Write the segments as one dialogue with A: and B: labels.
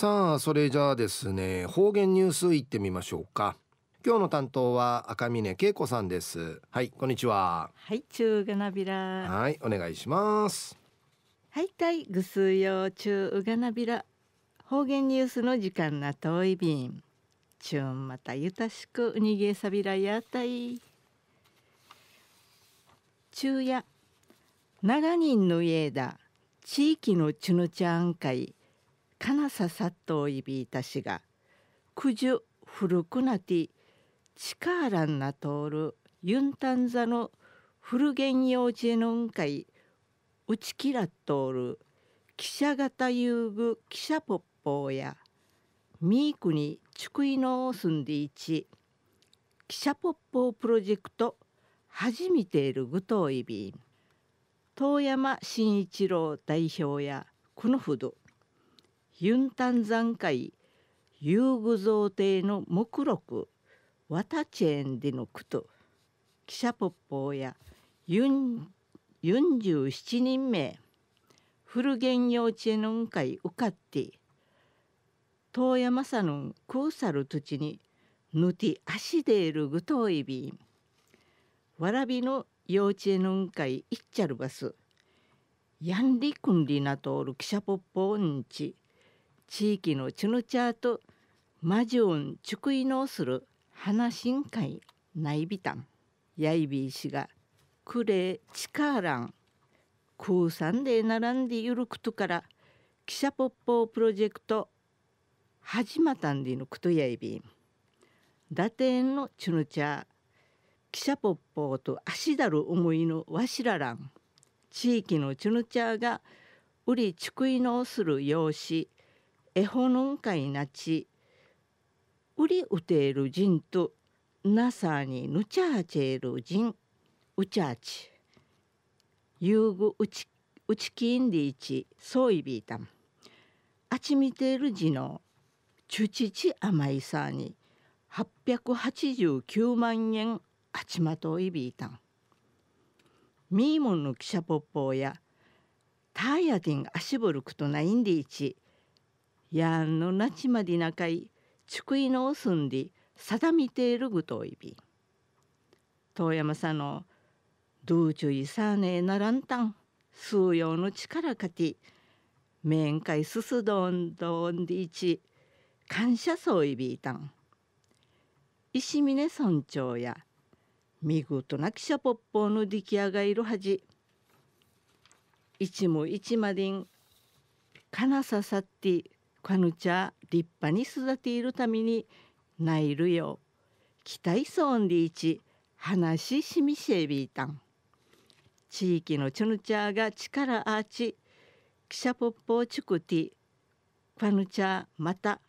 A: さあそれじゃあですね方言ニュース行ってみましょうか今日の担当は赤嶺恵子さんですはいこんにちははい中がなびらはいお願いしますはいたいぐすよう中がなびら方言ニュースの時間な遠い便ちゅんまたゆたしくうにげさびらやたい中夜長人の家だ地域のちゅのちゃんかい金ささっといびいたしがくじゅ古くなて力な通るユンタンザの古元幼児のんかいうちきらっとる記者型遊具記者ぽっぽうやミークにちくいのすんでいち記者ぽっぽうプロジェクト初めているぐといびん遠山真一郎代表やこのふどユンタン山海遊具贈呈の目録ワタチェーンでの句と記者ポッポーやユン47人目古源幼稚園の会受かって遠山さのクーサル土地にぬて足でいるぐといびんわらびの幼稚園の会いっちゃるバスやんりくんりなとおる記者ポッポーんち地域のチュヌチャートマジュンチュクする花深海内ビタンヤイビー氏がクレチカーラン空産で並んでゆることから記者ポッポープロジェクト始またんでぬくとやいびん打点のチュヌチャー記者ポッポーと足だる思いのわしららん地域のチュヌチャーが売り竹井いのする用紙絵本のいなち売りうている人となさにぬちゃあちえる人うちゃあち遊具うちうちきんでいちそういびいたんあちみている字のちゅちちあまいさに889万円あちまといびいたんみーもんのきしゃぽっぽうやたやてんあしぼるくとないんでいちやんのなちまりなかいちくいのおすんでさだみているぐといび遠山さんのどうちゅいさねえならんたん数用の力かて面会すすどんどんでいち感謝そういびいたん石峰村長や見事な汽車ぽっぽうの出来上がいるはじ一も一までんかなささってカヌチャ立派に育ているためにナイルよ期待ソンリーチ話しみしえびいたん地域のチュヌチャーが力アーチ記者ポッポチュクティカヌチャまた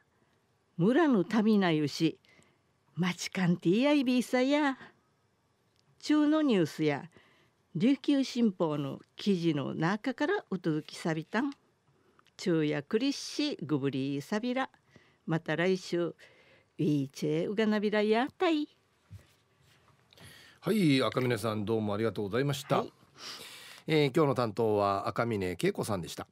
A: 村の民なゆし町間ティアイビーサや中のニュースや琉球新報の記事の中からお届けさびたん。昼夜クリッシグブリーサビラまた来週ウィーチェウガナビラヤタイはい赤嶺さんどうもありがとうございました、はい、えー、今日の担当は赤嶺恵子さんでした